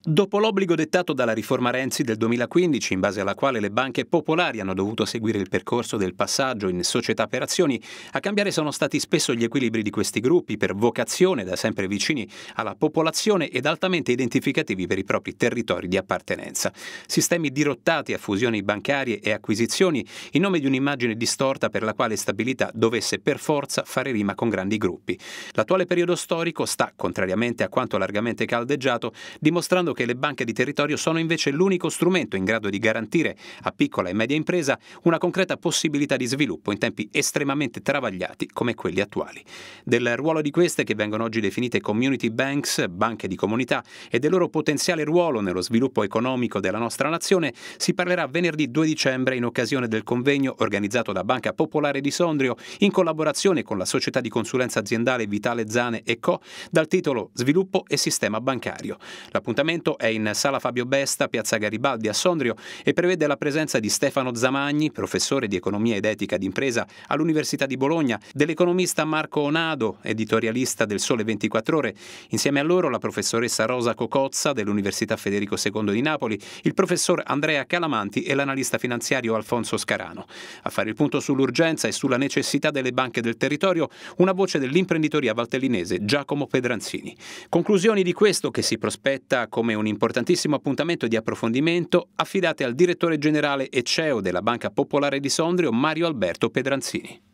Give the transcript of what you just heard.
Dopo l'obbligo dettato dalla riforma Renzi del 2015, in base alla quale le banche popolari hanno dovuto seguire il percorso del passaggio in società per azioni, a cambiare sono stati spesso gli equilibri di questi gruppi per vocazione da sempre vicini alla popolazione ed altamente identificativi per i propri territori di appartenenza. Sistemi dirottati a fusioni bancarie e acquisizioni in nome di un'immagine distorta per la quale stabilità dovesse per forza fare rima con grandi gruppi. L'attuale periodo storico sta, contrariamente a quanto largamente caldeggiato, dimostrando dimostrando che le banche di territorio sono invece l'unico strumento in grado di garantire a piccola e media impresa una concreta possibilità di sviluppo in tempi estremamente travagliati come quelli attuali. Del ruolo di queste, che vengono oggi definite community banks, banche di comunità, e del loro potenziale ruolo nello sviluppo economico della nostra nazione, si parlerà venerdì 2 dicembre in occasione del convegno organizzato da Banca Popolare di Sondrio in collaborazione con la società di consulenza aziendale Vitale Zane e Co. dal titolo Sviluppo e sistema bancario. L'appuntamento L'appuntamento è in Sala Fabio Besta, Piazza Garibaldi a Sondrio e prevede la presenza di Stefano Zamagni, professore di economia ed etica d'impresa all'Università di Bologna, dell'economista Marco Onado, editorialista del Sole 24 Ore, insieme a loro la professoressa Rosa Cocozza dell'Università Federico II di Napoli, il professor Andrea Calamanti e l'analista finanziario Alfonso Scarano. A fare il punto sull'urgenza e sulla necessità delle banche del territorio, una voce dell'imprenditoria valtellinese Giacomo Pedranzini. Conclusioni di questo che si prospetta come come un importantissimo appuntamento di approfondimento affidate al direttore generale e CEO della Banca Popolare di Sondrio Mario Alberto Pedranzini.